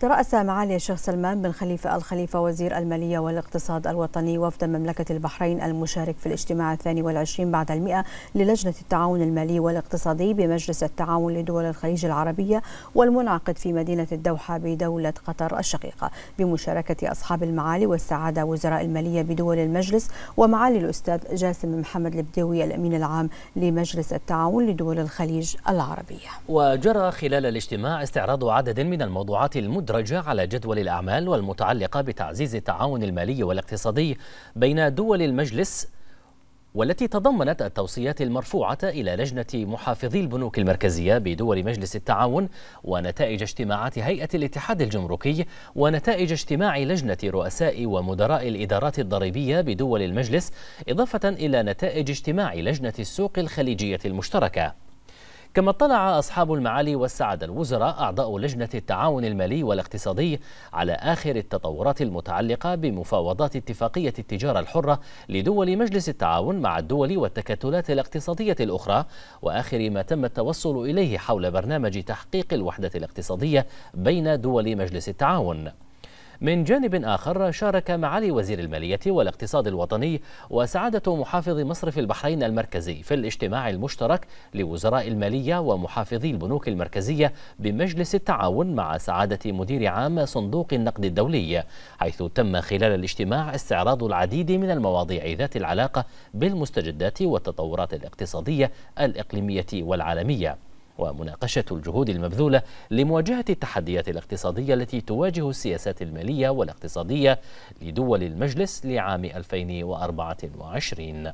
ترأس معالي الشيخ سلمان بن خليفة الخليفة وزير المالية والاقتصاد الوطني وفد مملكة البحرين المشارك في الاجتماع الثاني والعشرين بعد المئة للجنة التعاون المالي والاقتصادي بمجلس التعاون لدول الخليج العربية والمنعقد في مدينة الدوحة بدولة قطر الشقيقة بمشاركة أصحاب المعالي والسعادة وزراء المالية بدول المجلس ومعالي الأستاذ جاسم محمد البديوي الأمين العام لمجلس التعاون لدول الخليج العربية وجرى خلال الاجتماع استعراض عدد من الموضوعات المد مدرجة على جدول الأعمال والمتعلقة بتعزيز التعاون المالي والاقتصادي بين دول المجلس والتي تضمنت التوصيات المرفوعة إلى لجنة محافظي البنوك المركزية بدول مجلس التعاون ونتائج اجتماعات هيئة الاتحاد الجمركي ونتائج اجتماع لجنة رؤساء ومدراء الإدارات الضريبية بدول المجلس إضافة إلى نتائج اجتماع لجنة السوق الخليجية المشتركة كما اطلع أصحاب المعالي والسعادة الوزراء أعضاء لجنة التعاون المالي والاقتصادي على آخر التطورات المتعلقة بمفاوضات اتفاقية التجارة الحرة لدول مجلس التعاون مع الدول والتكتلات الاقتصادية الأخرى وآخر ما تم التوصل إليه حول برنامج تحقيق الوحدة الاقتصادية بين دول مجلس التعاون من جانب آخر شارك معالي وزير المالية والاقتصاد الوطني وسعادة محافظ مصرف البحرين المركزي في الاجتماع المشترك لوزراء المالية ومحافظي البنوك المركزية بمجلس التعاون مع سعادة مدير عام صندوق النقد الدولي حيث تم خلال الاجتماع استعراض العديد من المواضيع ذات العلاقة بالمستجدات والتطورات الاقتصادية الإقليمية والعالمية ومناقشة الجهود المبذولة لمواجهة التحديات الاقتصادية التي تواجه السياسات المالية والاقتصادية لدول المجلس لعام 2024